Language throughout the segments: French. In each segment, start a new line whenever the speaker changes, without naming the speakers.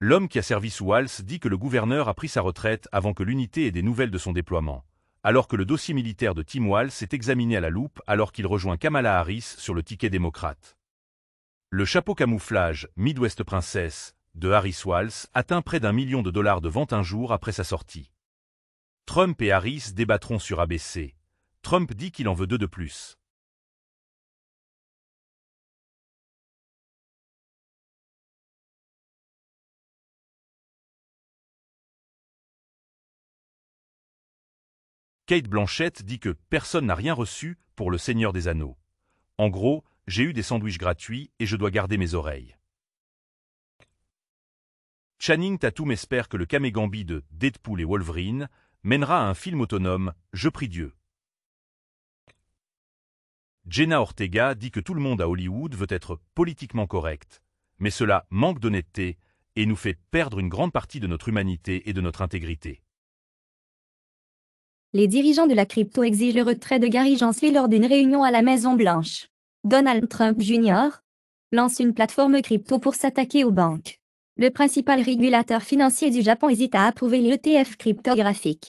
L'homme qui a servi sous dit que le gouverneur a pris sa retraite avant que l'unité ait des nouvelles de son déploiement, alors que le dossier militaire de Tim Walls est examiné à la loupe alors qu'il rejoint Kamala Harris sur le ticket démocrate. Le chapeau camouflage Midwest Princess de Harris walz atteint près d'un million de dollars de vente un jour après sa sortie. Trump et Harris débattront sur ABC. Trump dit qu'il en veut deux de plus. Kate Blanchett dit que personne n'a rien reçu pour Le Seigneur des Anneaux. En gros, j'ai eu des sandwichs gratuits et je dois garder mes oreilles. Channing Tatum espère que le camégambi de Deadpool et Wolverine mènera à un film autonome, Je prie Dieu. Jenna Ortega dit que tout le monde à Hollywood veut être politiquement correct, mais cela manque d'honnêteté et nous fait perdre une grande partie de notre humanité et de notre intégrité
les dirigeants de la crypto exigent le retrait de Gary Gensler lors d'une réunion à la Maison-Blanche. Donald Trump Jr. lance une plateforme crypto pour s'attaquer aux banques. Le principal
régulateur financier du Japon hésite à approuver l'ETF cryptographique.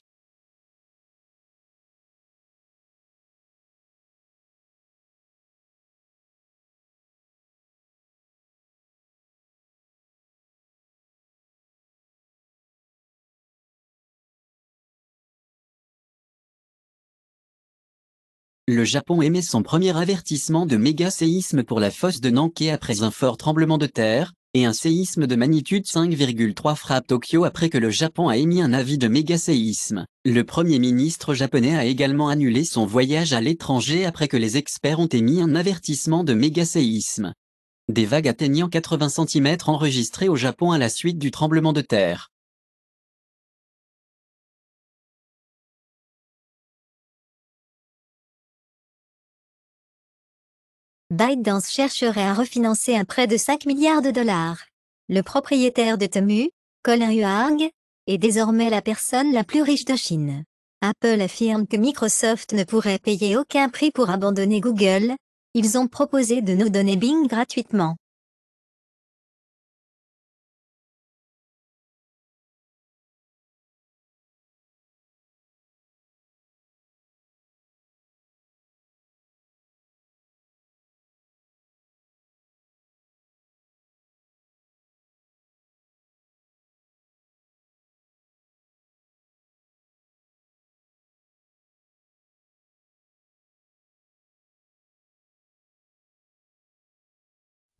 le Japon émet son premier avertissement de mégaséisme pour la fosse de Nanké après un fort tremblement de terre, et un séisme de magnitude 5,3 frappe Tokyo après que le Japon a émis un avis de mégaséisme. Le Premier ministre japonais a également annulé son voyage à l'étranger après que les experts ont émis un avertissement de mégaséisme. Des vagues atteignant 80 cm enregistrées au Japon à la suite du tremblement de terre.
ByteDance chercherait à refinancer un prêt de 5 milliards de dollars. Le propriétaire de
Temu, Colin Huang, est désormais la personne la plus riche de Chine. Apple affirme que Microsoft ne pourrait payer aucun prix pour abandonner Google. Ils ont
proposé de nous donner Bing gratuitement.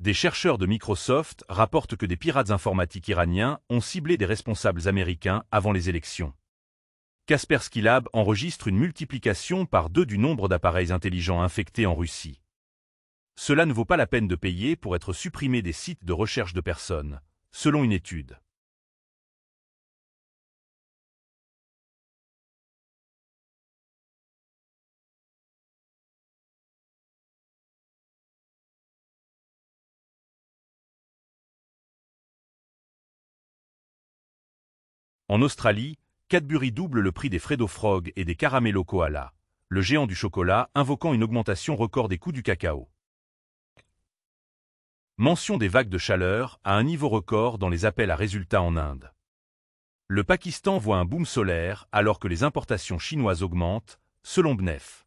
Des chercheurs de Microsoft rapportent que des pirates informatiques iraniens ont ciblé des responsables américains avant les élections. Kaspersky Lab enregistre une multiplication par deux du nombre d'appareils intelligents infectés en Russie. Cela ne vaut pas la peine de payer pour être supprimé des sites de recherche de personnes, selon une étude. En Australie, Cadbury double le prix des Fredo Frog et des Caramello Koala, le géant du chocolat invoquant une augmentation record des coûts du cacao. Mention des vagues de chaleur à un niveau record dans les appels à résultats en Inde. Le Pakistan voit un boom solaire alors que les importations chinoises augmentent, selon BNEF.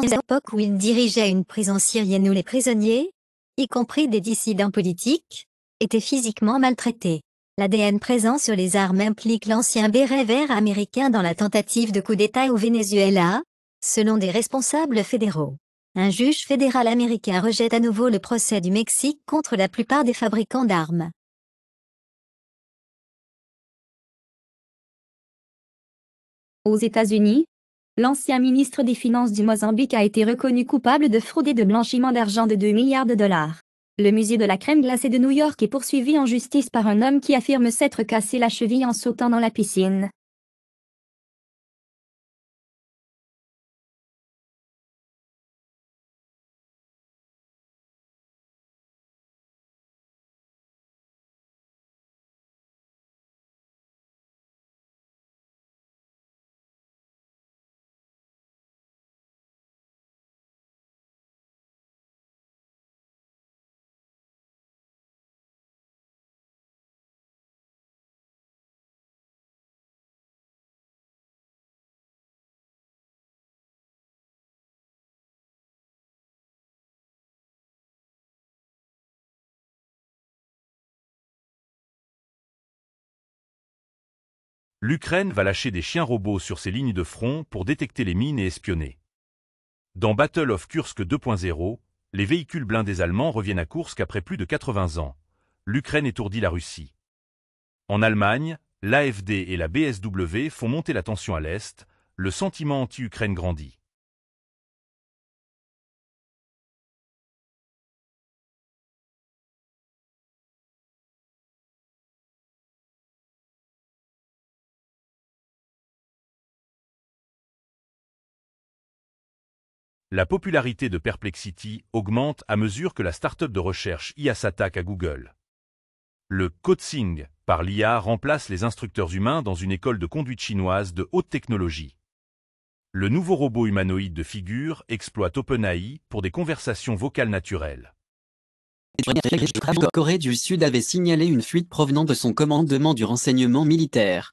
l'époque où il dirigeait une prison syrienne où les prisonniers, y compris des dissidents politiques, étaient physiquement maltraités. L'ADN présent sur les armes implique l'ancien béret vert américain dans la tentative de coup d'État au Venezuela, selon des responsables fédéraux. Un juge fédéral
américain rejette à nouveau le procès du Mexique contre la plupart des fabricants d'armes. Aux États-Unis, l'ancien ministre des Finances du Mozambique a été reconnu coupable de fraude et de blanchiment
d'argent de 2 milliards de dollars. Le musée de la crème glacée de New York est poursuivi en justice par un
homme qui affirme s'être cassé la cheville en sautant dans la piscine.
l'Ukraine va lâcher des chiens robots sur ses lignes de front pour détecter les mines et espionner. Dans Battle of Kursk 2.0, les véhicules blindés allemands reviennent à Kursk après plus de 80 ans. L'Ukraine étourdit la Russie. En Allemagne, l'AFD et la BSW font monter la tension à l'Est, le sentiment anti-Ukraine grandit. la popularité de Perplexity augmente à mesure que la start-up de recherche IA s'attaque à Google. Le coaching par l'IA remplace les instructeurs humains dans une école de conduite chinoise de haute technologie. Le nouveau robot humanoïde de figure exploite OpenAI pour des conversations
vocales naturelles. Corée du Sud avait signalé une fuite provenant de son commandement du renseignement militaire.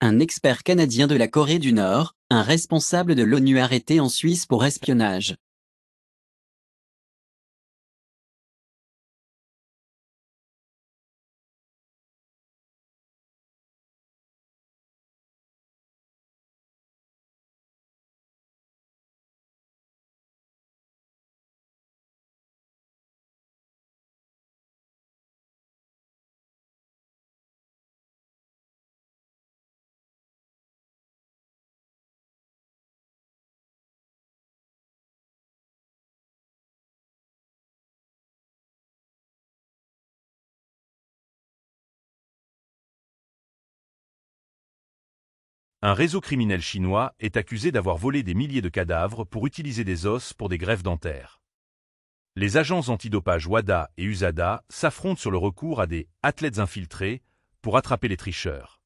Un expert canadien de la Corée du Nord, un responsable de l'ONU arrêté en Suisse pour espionnage.
Un réseau criminel chinois
est accusé d'avoir volé des milliers de cadavres pour utiliser des os pour des grèves dentaires. Les agences antidopage WADA et USADA s'affrontent sur le recours à des athlètes infiltrés pour attraper les tricheurs.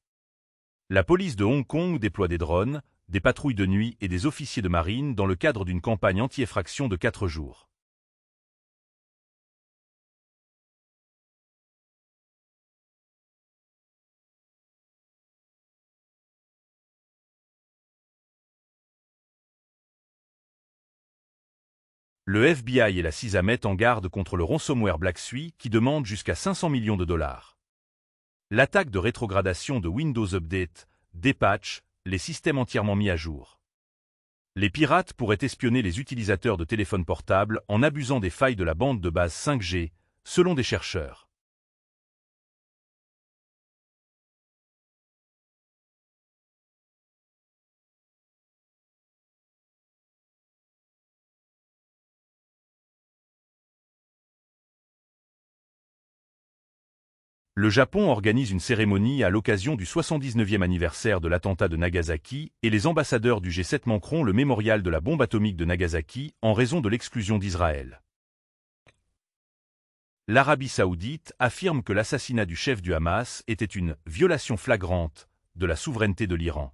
La police de Hong Kong déploie des drones, des patrouilles de nuit et des officiers de marine dans le cadre d'une campagne anti-effraction de quatre jours.
le FBI et la
CISA mettent en garde contre le ransomware Black qui demande jusqu'à 500 millions de dollars. L'attaque de rétrogradation de Windows Update, des les systèmes entièrement mis à jour. Les pirates pourraient espionner les utilisateurs de téléphones portables en abusant des failles de la bande de base 5G, selon des chercheurs. le Japon organise une cérémonie à l'occasion du 79e anniversaire de l'attentat de Nagasaki et les ambassadeurs du G7 manqueront le mémorial de la bombe atomique de Nagasaki en raison de l'exclusion d'Israël. L'Arabie saoudite affirme que l'assassinat du chef du Hamas était une « violation flagrante » de la souveraineté de l'Iran.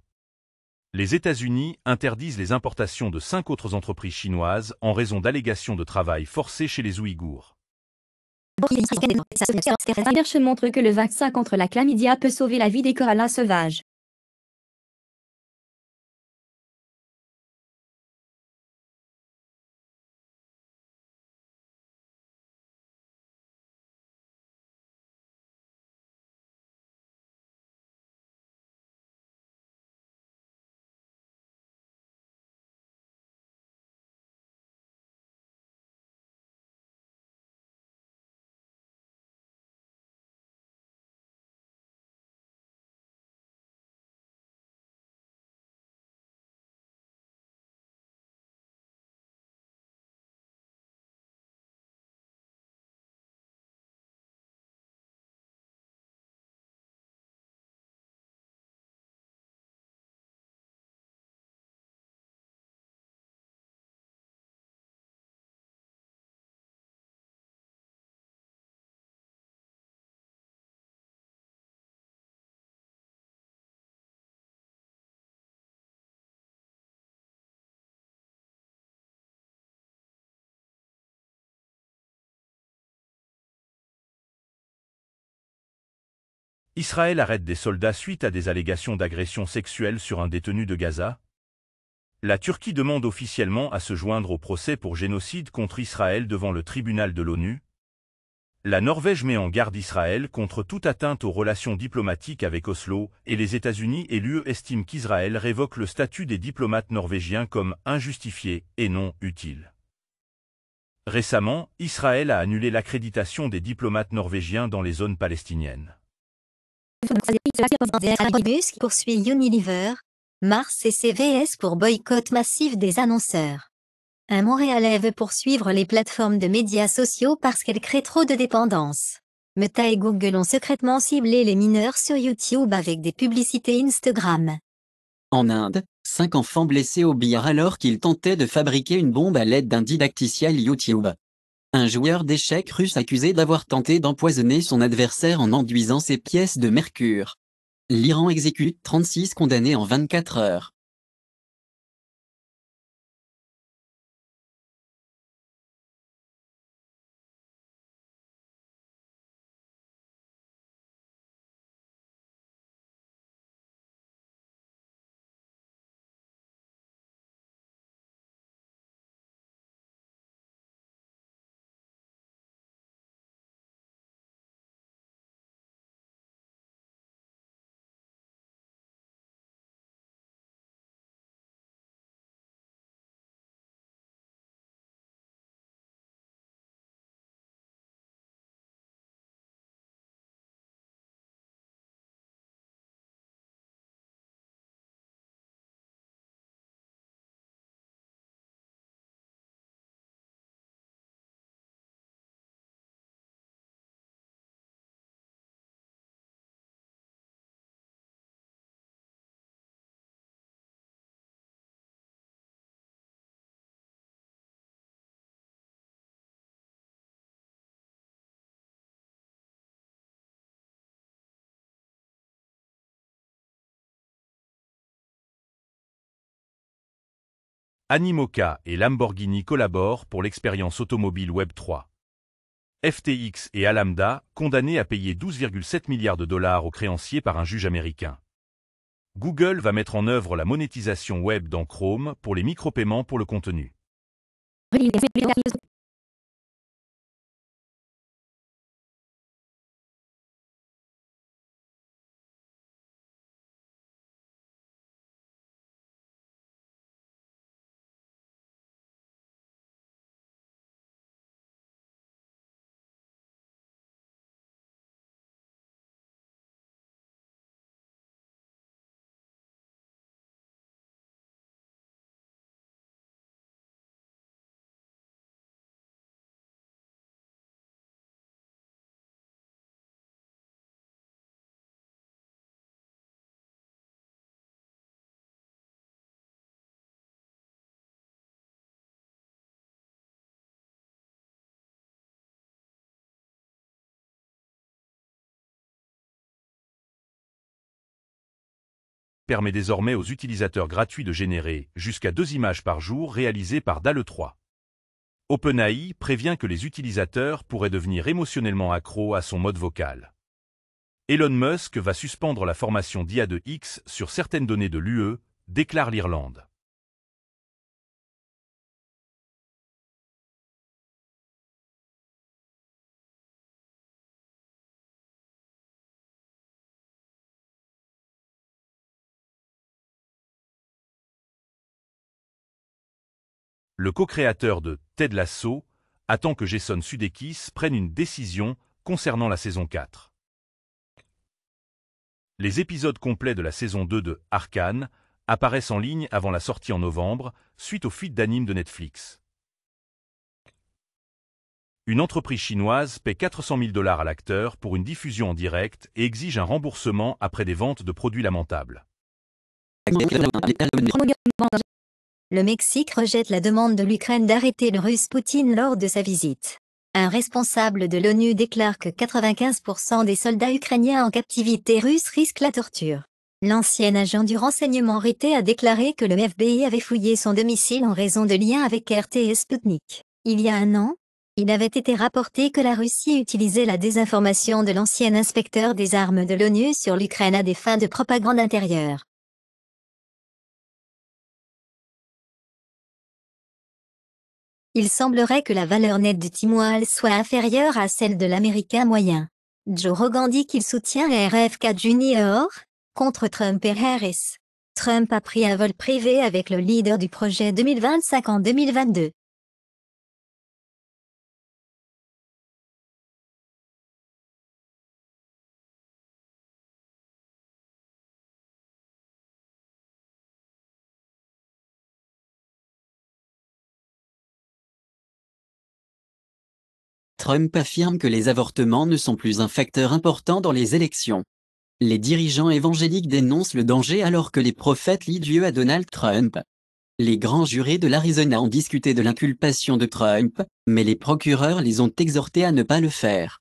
Les États-Unis interdisent les importations de cinq autres entreprises chinoises en raison d'allégations de travail forcé chez les Ouïghours.
Recherche montre que le vaccin contre
la chlamydia peut sauver la vie des koalas sauvages.
Israël arrête des soldats suite à des allégations d'agression sexuelle sur un détenu de Gaza. La Turquie demande officiellement à se joindre au procès pour génocide contre Israël devant le tribunal de l'ONU. La Norvège met en garde Israël contre toute atteinte aux relations diplomatiques avec Oslo, et les États-Unis et l'UE estiment qu'Israël révoque le statut des diplomates norvégiens comme injustifié et non utile. Récemment, Israël a annulé l'accréditation des diplomates norvégiens dans les zones palestiniennes.
Airbus poursuit Unilever, Mars et CVS pour boycott massif des annonceurs. Un Montréalais veut poursuivre les plateformes de médias sociaux parce qu'elles créent trop de dépendance. Meta et Google ont secrètement ciblé les mineurs sur YouTube avec des publicités Instagram.
En Inde, cinq enfants blessés au billard alors qu'ils tentaient de fabriquer une bombe à l'aide d'un didacticiel YouTube un joueur d'échecs russe accusé d'avoir tenté d'empoisonner son adversaire en enduisant ses pièces de mercure. L'Iran exécute 36 condamnés en 24 heures.
Animoca et Lamborghini collaborent pour l'expérience automobile Web3. FTX et Alameda, condamnés à payer 12,7 milliards de dollars aux créanciers par un juge américain. Google va mettre en œuvre la monétisation web dans Chrome pour les micropaiements pour le contenu. permet désormais aux utilisateurs gratuits de générer jusqu'à deux images par jour réalisées par DALE3. OpenAI prévient que les utilisateurs pourraient devenir émotionnellement accros à son mode vocal. Elon Musk va suspendre la formation d'IA de X sur certaines données de l'UE, déclare l'Irlande. le co-créateur de Ted Lasso, attend que Jason Sudeikis prenne une décision concernant la saison 4. Les épisodes complets de la saison 2 de Arkane apparaissent en ligne avant la sortie en novembre, suite aux fuites d'animes de Netflix. Une entreprise chinoise paie 400 000 dollars à l'acteur pour une diffusion en direct et exige un remboursement après des ventes de produits lamentables
le Mexique rejette la demande de l'Ukraine d'arrêter le russe Poutine lors de sa visite. Un responsable de l'ONU déclare que 95% des soldats ukrainiens en captivité russe risquent la torture. L'ancien agent du renseignement Rité a déclaré que le FBI avait fouillé son domicile en raison de liens avec RT et Sputnik. Il y a un an, il avait été rapporté que la Russie utilisait la désinformation de l'ancien inspecteur des armes de
l'ONU sur l'Ukraine à des fins de propagande intérieure. il semblerait que la valeur nette du
Timoal soit inférieure à celle de l'Américain moyen. Joe Rogan dit qu'il soutient RFK Jr. contre Trump et Harris. Trump a pris un vol privé avec
le leader du projet 2025 en 2022.
Trump affirme que les avortements ne sont plus un facteur important dans les élections. Les dirigeants évangéliques dénoncent le danger alors que les prophètes lient Dieu à Donald Trump. Les grands jurés de l'Arizona ont discuté de l'inculpation de Trump, mais les procureurs les ont exhortés à ne pas le faire.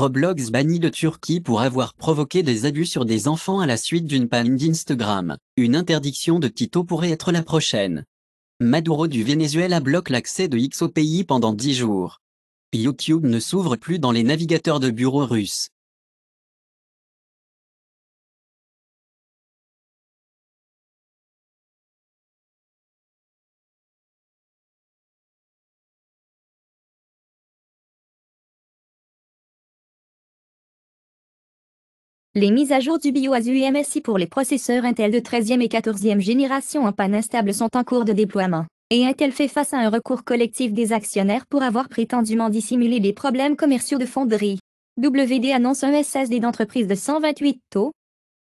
Roblox banni de Turquie pour avoir provoqué des abus sur des enfants à la suite d'une panne d'Instagram. Une interdiction de Tito pourrait être la prochaine. Maduro du Venezuela bloque l'accès de X au pays pendant 10 jours. YouTube ne s'ouvre plus dans les navigateurs de bureaux russes.
Les mises à jour du BIOS MSI pour les processeurs Intel de 13e et 14e génération
en panne instable sont en cours de déploiement, et Intel fait face à un recours collectif des actionnaires pour avoir prétendument dissimulé les problèmes commerciaux de fonderie. WD annonce un SSD d'entreprise de 128 taux,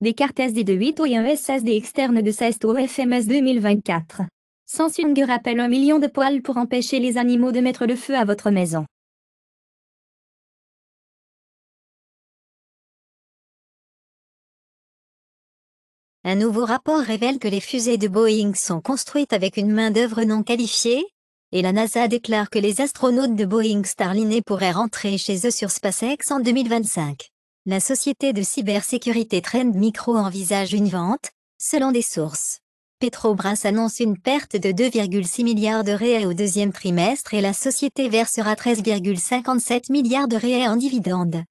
des cartes SD de 8 taux et un SSD externe de 16 taux FMS
2024. Samsung rappelle un million de poils pour empêcher les animaux de mettre le feu à votre maison. Un nouveau rapport révèle que les fusées de
Boeing sont construites avec une main-d'œuvre non qualifiée, et la NASA déclare que les astronautes de Boeing Starliner pourraient rentrer chez eux sur SpaceX en 2025. La société de cybersécurité Trend Micro envisage une vente, selon des sources. Petrobras annonce une perte de 2,6 milliards de réels au deuxième trimestre et la société
versera 13,57 milliards de réais en dividendes.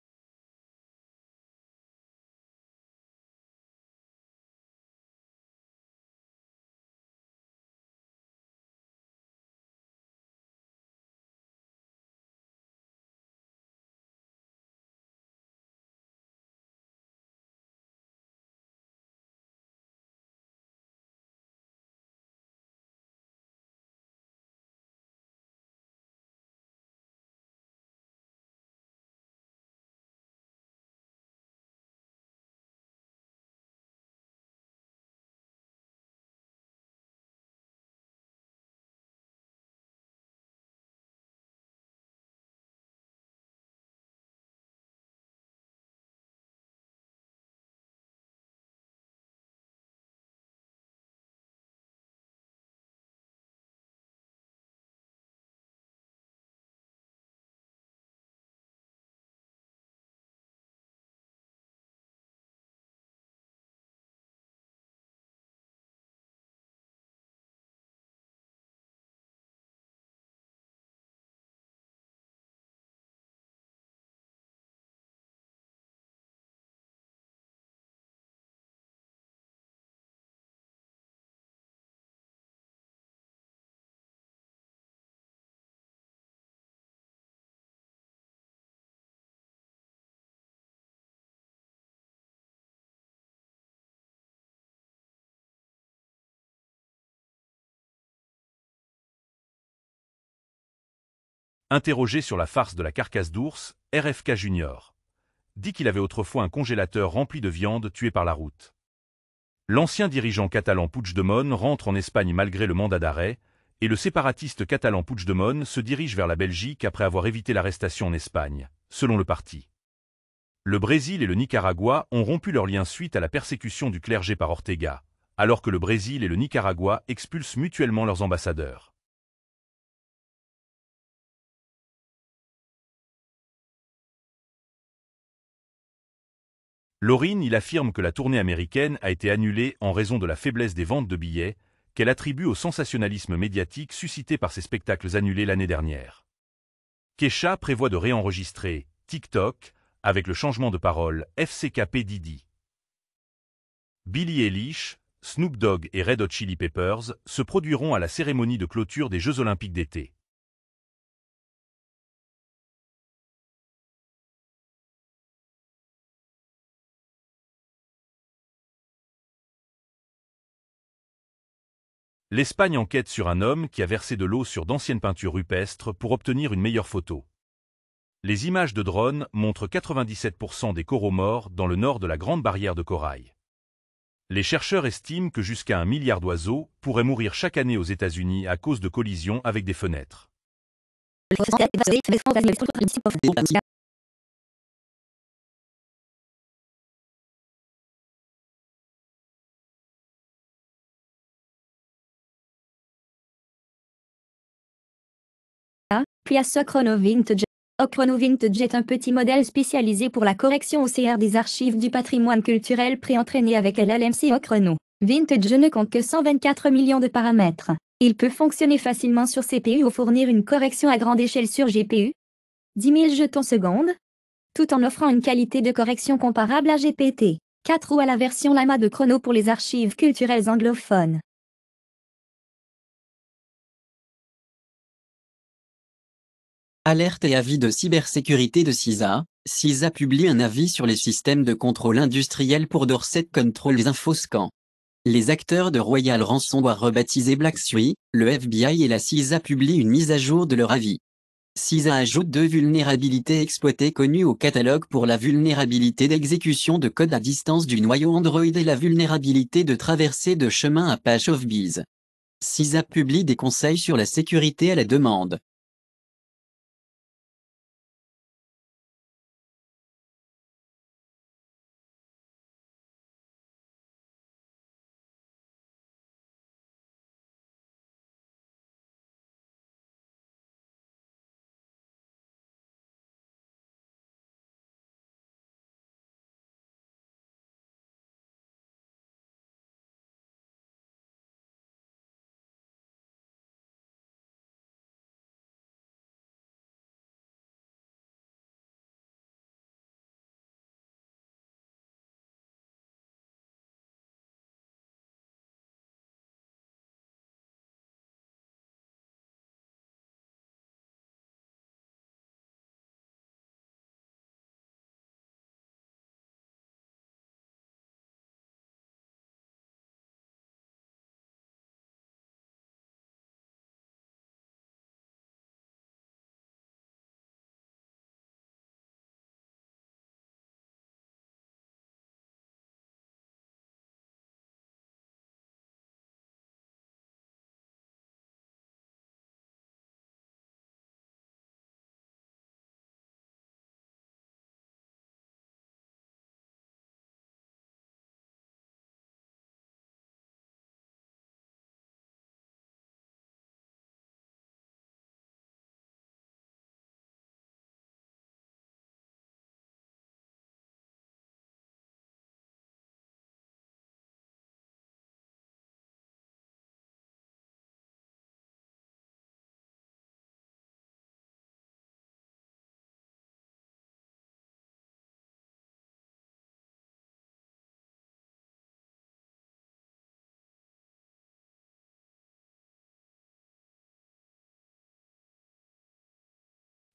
Interrogé sur la farce de la carcasse d'ours, RFK Junior dit qu'il avait autrefois un congélateur rempli de viande tuée par la route. L'ancien dirigeant catalan Puigdemont rentre en Espagne malgré le mandat d'arrêt, et le séparatiste catalan Puigdemont se dirige vers la Belgique après avoir évité l'arrestation en Espagne, selon le parti. Le Brésil et le Nicaragua ont rompu leurs liens suite à la persécution du clergé par Ortega, alors que le Brésil et le Nicaragua expulsent mutuellement leurs ambassadeurs. Laurine, il affirme que la tournée américaine a été annulée en raison de la faiblesse des ventes de billets, qu'elle attribue au sensationnalisme médiatique suscité par ses spectacles annulés l'année dernière. Kesha prévoit de réenregistrer TikTok avec le changement de parole FCKP Didi. Billy Eilish, Snoop Dogg et Red Hot Chili Peppers se produiront à la cérémonie de clôture des Jeux Olympiques d'été. L'Espagne enquête sur un homme qui a versé de l'eau sur d'anciennes peintures rupestres pour obtenir une meilleure photo. Les images de drones montrent 97% des coraux morts dans le nord de la Grande Barrière de Corail. Les chercheurs estiment que jusqu'à un milliard d'oiseaux pourraient mourir chaque année aux États-Unis à cause de collisions avec des fenêtres.
Piasso Chrono Vintage. Vintage est un petit modèle spécialisé pour la correction OCR des archives
du patrimoine culturel pré-entraîné avec LLMC Ochrono. Vintage ne compte que 124 millions de paramètres. Il peut fonctionner facilement sur CPU ou fournir une correction à grande échelle sur GPU. 10 000 jetons seconde Tout en offrant une qualité de correction comparable à
GPT. 4 ou à la version Lama de Chrono pour les archives culturelles anglophones.
Alerte et avis de cybersécurité de CISA. CISA publie un avis sur les systèmes de contrôle industriel pour Dorset Controls InfoScan. Les acteurs de Royal Ransomware rebaptisés Black Suite, le FBI et la CISA publient une mise à jour de leur avis. CISA ajoute deux vulnérabilités exploitées connues au catalogue pour la vulnérabilité d'exécution de code à distance du noyau Android et la vulnérabilité de traversée de chemin à page of CISA publie des conseils sur la sécurité à la demande.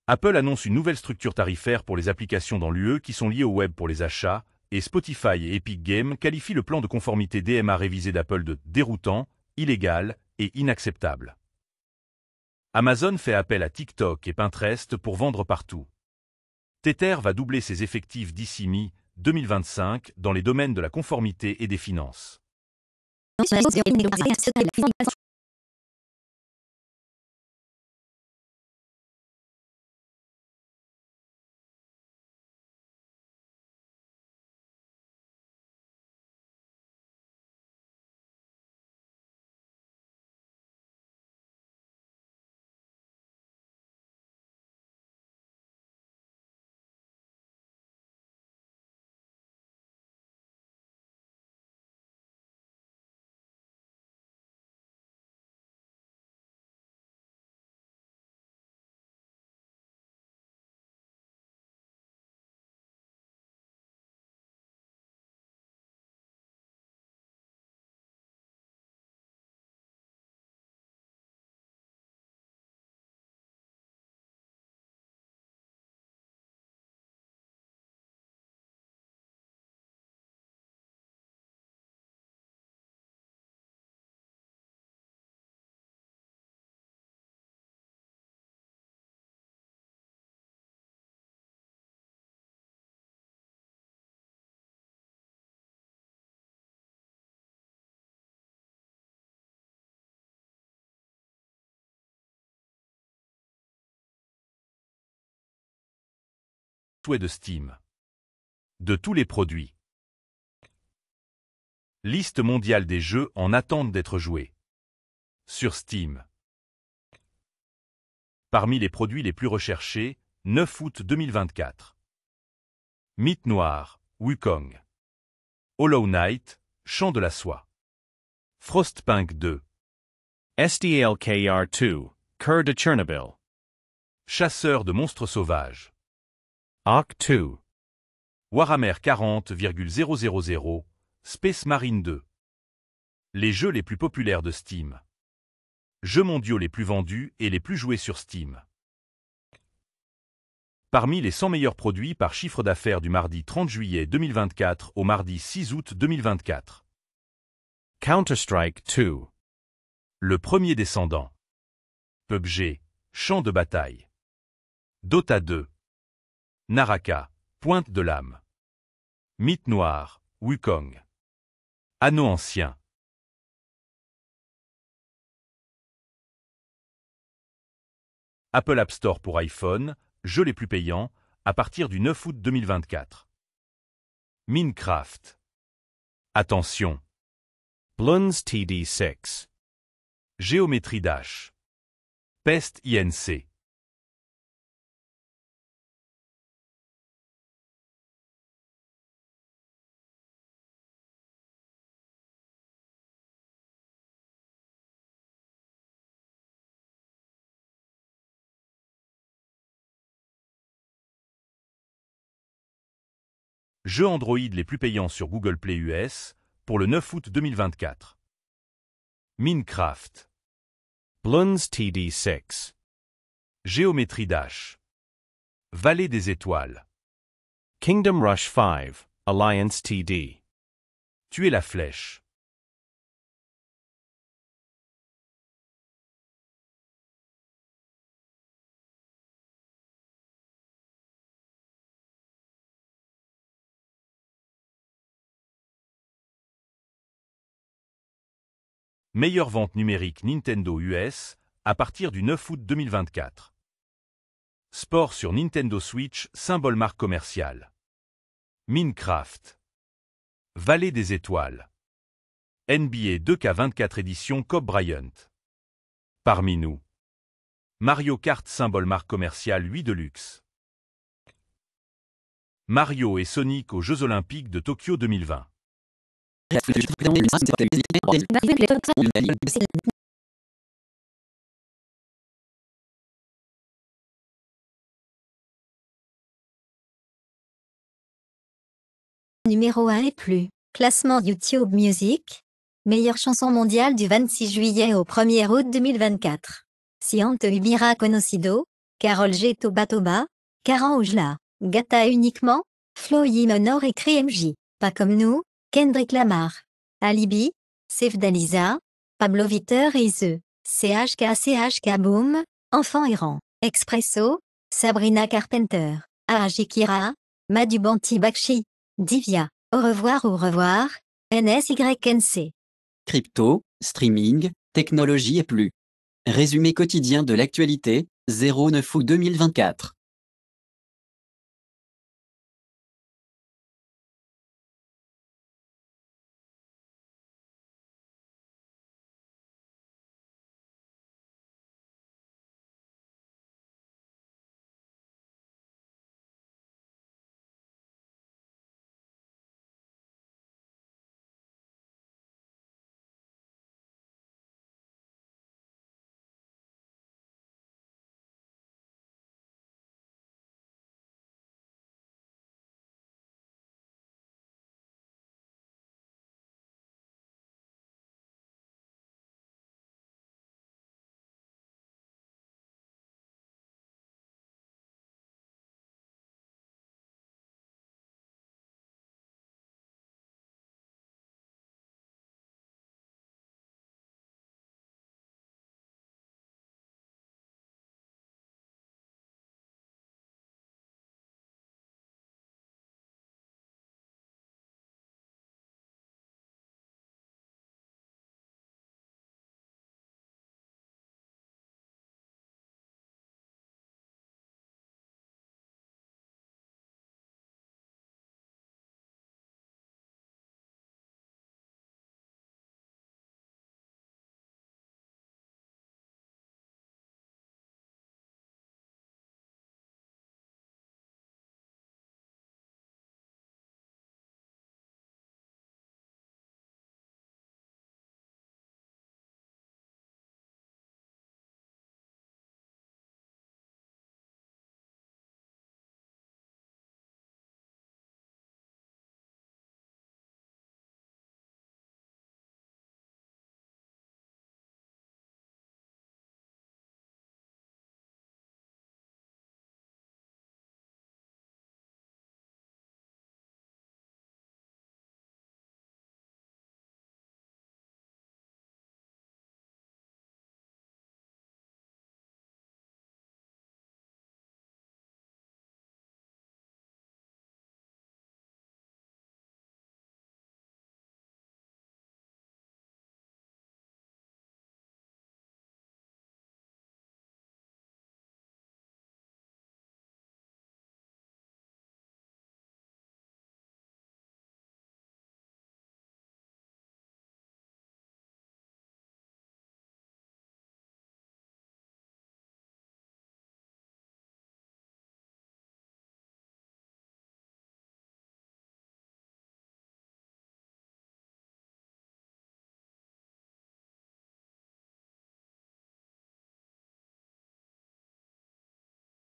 Apple annonce une nouvelle structure tarifaire pour les applications dans l'UE qui sont liées au web pour les achats, et Spotify et Epic Games qualifient le plan de conformité DMA révisé d'Apple de déroutant, illégal et inacceptable. Amazon fait appel à TikTok et Pinterest pour vendre partout. Tether va doubler ses effectifs d'ici mi-2025 dans les domaines de la conformité et des finances.
souhait de Steam. De tous les produits.
Liste mondiale des jeux en attente d'être joués. Sur Steam. Parmi les produits les plus recherchés, 9 août 2024. Mythe noir, Wukong. Hollow Knight, Chant de la soie. Frostpunk 2. SDLKR 2, Cœur de Chernobyl. Chasseur de monstres sauvages. Arc 2. Warhammer 40,000, Space Marine 2. Les jeux les plus populaires de Steam. Jeux mondiaux les plus vendus et les plus joués sur Steam. Parmi les 100 meilleurs produits par chiffre d'affaires du mardi 30 juillet 2024 au mardi 6 août 2024. Counter-Strike 2. Le premier descendant. PUBG, champ de bataille. Dota 2. Naraka, Pointe de l'âme. Mythe
noir, Wukong. Anneau ancien. Apple App Store pour iPhone,
jeux les plus payants, à partir du 9 août 2024. Minecraft. Attention. Bluns TD6.
Géométrie Dash. Pest INC. Jeux Android les plus
payants sur Google Play US pour le 9 août 2024. Minecraft. Bloons TD6. Géométrie Dash. Vallée des étoiles. Kingdom Rush 5, Alliance
TD. Tuer la flèche. meilleure vente
numérique Nintendo US, à partir du 9 août 2024. Sport sur Nintendo Switch, symbole marque commerciale. Minecraft. Vallée des étoiles. NBA 2K24 édition Cobb Bryant. Parmi nous. Mario Kart symbole marque commerciale 8 Deluxe Mario et Sonic aux Jeux Olympiques de Tokyo 2020.
Numéro 1 et plus. Classement YouTube Music. Meilleure chanson mondiale du 26 juillet
au 1er août 2024. Siante Ubira Conocido, Carole G. Toba Toba, Karan Oujla, Gata uniquement, Flo Yimonor et MJ. Pas comme nous, Kendrick Lamar, Alibi, Sefdalisa, Pablo Viter et The, CHK Boom, Enfant errant, Expresso, Sabrina Carpenter, Ajikira Madubanti Bakshi, Divya, Au revoir au revoir, NSYNC.
Crypto, streaming, technologie et plus. Résumé quotidien de l'actualité, 09 août 2024.